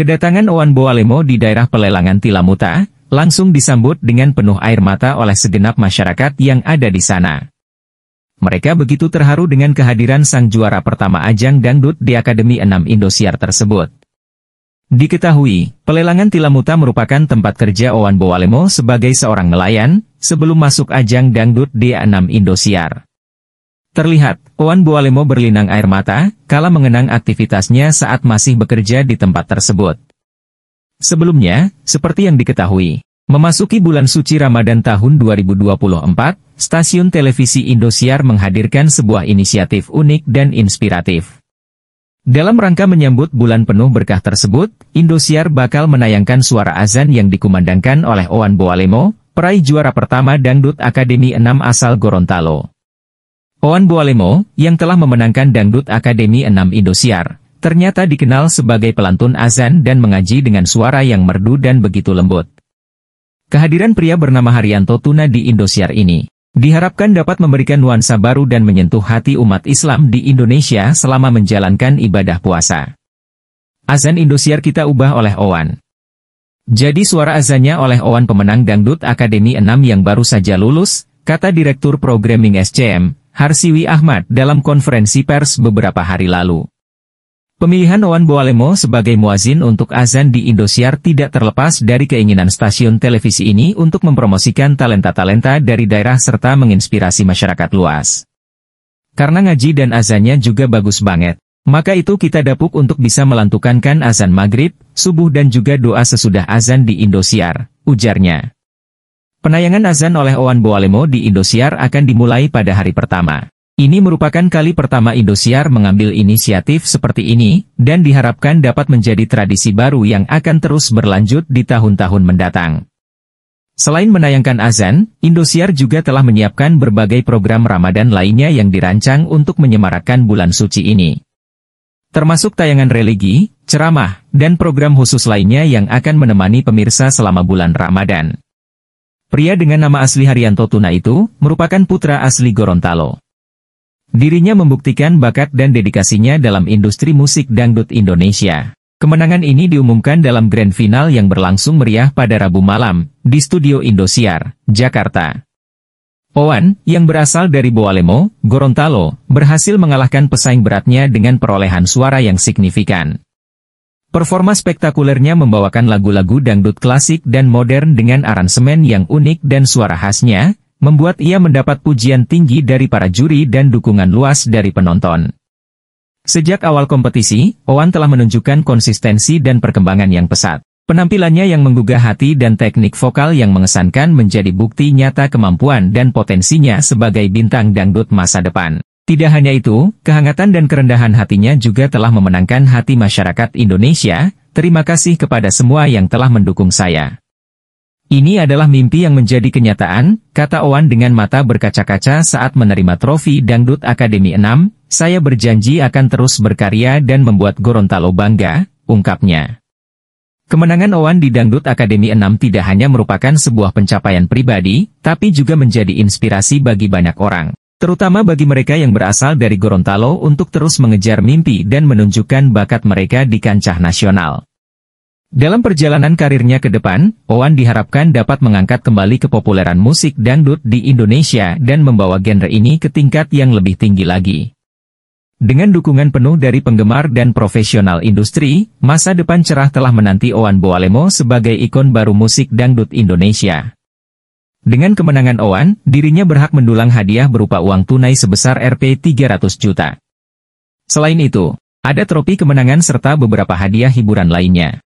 Kedatangan Oan Boalemo di daerah pelelangan Tilamuta, langsung disambut dengan penuh air mata oleh segenap masyarakat yang ada di sana. Mereka begitu terharu dengan kehadiran sang juara pertama ajang dangdut di Akademi 6 Indosiar tersebut. Diketahui, pelelangan Tilamuta merupakan tempat kerja Owan Boalemo sebagai seorang nelayan, sebelum masuk ajang dangdut di 6 Indosiar. Terlihat, Wan Bualemo berlinang air mata, kala mengenang aktivitasnya saat masih bekerja di tempat tersebut. Sebelumnya, seperti yang diketahui, memasuki bulan suci Ramadan tahun 2024, stasiun televisi Indosiar menghadirkan sebuah inisiatif unik dan inspiratif. Dalam rangka menyambut bulan penuh berkah tersebut, Indosiar bakal menayangkan suara azan yang dikumandangkan oleh Owan Boalemo, peraih juara pertama Dangdut Akademi 6 asal Gorontalo. Oan Bualemo, yang telah memenangkan Dangdut Akademi 6 Indosiar, ternyata dikenal sebagai pelantun azan dan mengaji dengan suara yang merdu dan begitu lembut. Kehadiran pria bernama Haryanto Tuna di Indosiar ini, diharapkan dapat memberikan nuansa baru dan menyentuh hati umat Islam di Indonesia selama menjalankan ibadah puasa. Azan Indosiar kita ubah oleh Oan. Jadi suara azannya oleh Oan pemenang Dangdut Akademi 6 yang baru saja lulus, kata Direktur Programming SCM, Harsiwi Ahmad dalam konferensi pers beberapa hari lalu. Pemilihan Owan Boalemo sebagai muazin untuk azan di Indosiar tidak terlepas dari keinginan stasiun televisi ini untuk mempromosikan talenta-talenta dari daerah serta menginspirasi masyarakat luas. Karena ngaji dan azannya juga bagus banget, maka itu kita dapuk untuk bisa melantukankan azan maghrib, subuh dan juga doa sesudah azan di Indosiar, ujarnya. Penayangan azan oleh Owan Boalemo di Indosiar akan dimulai pada hari pertama. Ini merupakan kali pertama Indosiar mengambil inisiatif seperti ini, dan diharapkan dapat menjadi tradisi baru yang akan terus berlanjut di tahun-tahun mendatang. Selain menayangkan azan, Indosiar juga telah menyiapkan berbagai program Ramadan lainnya yang dirancang untuk menyemarakkan bulan suci ini. Termasuk tayangan religi, ceramah, dan program khusus lainnya yang akan menemani pemirsa selama bulan Ramadan. Pria dengan nama asli Haryanto Tuna itu, merupakan putra asli Gorontalo. Dirinya membuktikan bakat dan dedikasinya dalam industri musik dangdut Indonesia. Kemenangan ini diumumkan dalam grand final yang berlangsung meriah pada Rabu malam, di Studio Indosiar, Jakarta. Owan, yang berasal dari Boalemo, Gorontalo, berhasil mengalahkan pesaing beratnya dengan perolehan suara yang signifikan. Performa spektakulernya membawakan lagu-lagu dangdut klasik dan modern dengan aransemen yang unik dan suara khasnya, membuat ia mendapat pujian tinggi dari para juri dan dukungan luas dari penonton. Sejak awal kompetisi, Owan telah menunjukkan konsistensi dan perkembangan yang pesat. Penampilannya yang menggugah hati dan teknik vokal yang mengesankan menjadi bukti nyata kemampuan dan potensinya sebagai bintang dangdut masa depan. Tidak hanya itu, kehangatan dan kerendahan hatinya juga telah memenangkan hati masyarakat Indonesia. Terima kasih kepada semua yang telah mendukung saya. Ini adalah mimpi yang menjadi kenyataan, kata Owan dengan mata berkaca-kaca saat menerima trofi Dangdut Akademi 6, saya berjanji akan terus berkarya dan membuat Gorontalo bangga, ungkapnya. Kemenangan Owan di Dangdut Akademi 6 tidak hanya merupakan sebuah pencapaian pribadi, tapi juga menjadi inspirasi bagi banyak orang terutama bagi mereka yang berasal dari Gorontalo untuk terus mengejar mimpi dan menunjukkan bakat mereka di kancah nasional. Dalam perjalanan karirnya ke depan, Owan diharapkan dapat mengangkat kembali kepopuleran musik dangdut di Indonesia dan membawa genre ini ke tingkat yang lebih tinggi lagi. Dengan dukungan penuh dari penggemar dan profesional industri, masa depan cerah telah menanti Owan Boalemo sebagai ikon baru musik dangdut Indonesia. Dengan kemenangan Owan, dirinya berhak mendulang hadiah berupa uang tunai sebesar Rp 300 juta. Selain itu, ada tropi kemenangan serta beberapa hadiah hiburan lainnya.